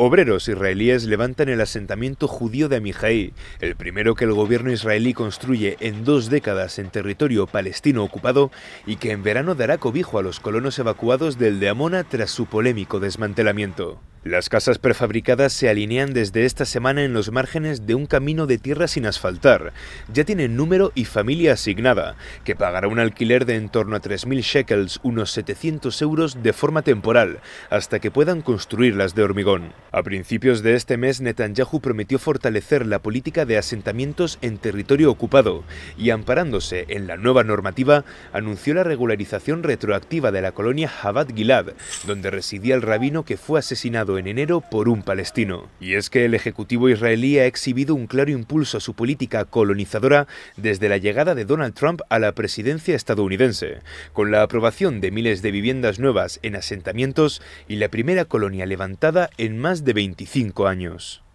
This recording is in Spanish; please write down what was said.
Obreros israelíes levantan el asentamiento judío de Amijai, el primero que el gobierno israelí construye en dos décadas en territorio palestino ocupado y que en verano dará cobijo a los colonos evacuados del de Amona tras su polémico desmantelamiento. Las casas prefabricadas se alinean desde esta semana en los márgenes de un camino de tierra sin asfaltar. Ya tienen número y familia asignada, que pagará un alquiler de en torno a 3.000 shekels, unos 700 euros, de forma temporal, hasta que puedan construirlas de hormigón. A principios de este mes, Netanyahu prometió fortalecer la política de asentamientos en territorio ocupado y, amparándose en la nueva normativa, anunció la regularización retroactiva de la colonia Javad Gilad, donde residía el rabino que fue asesinado en enero por un palestino. Y es que el Ejecutivo israelí ha exhibido un claro impulso a su política colonizadora desde la llegada de Donald Trump a la presidencia estadounidense, con la aprobación de miles de viviendas nuevas en asentamientos y la primera colonia levantada en más de 25 años.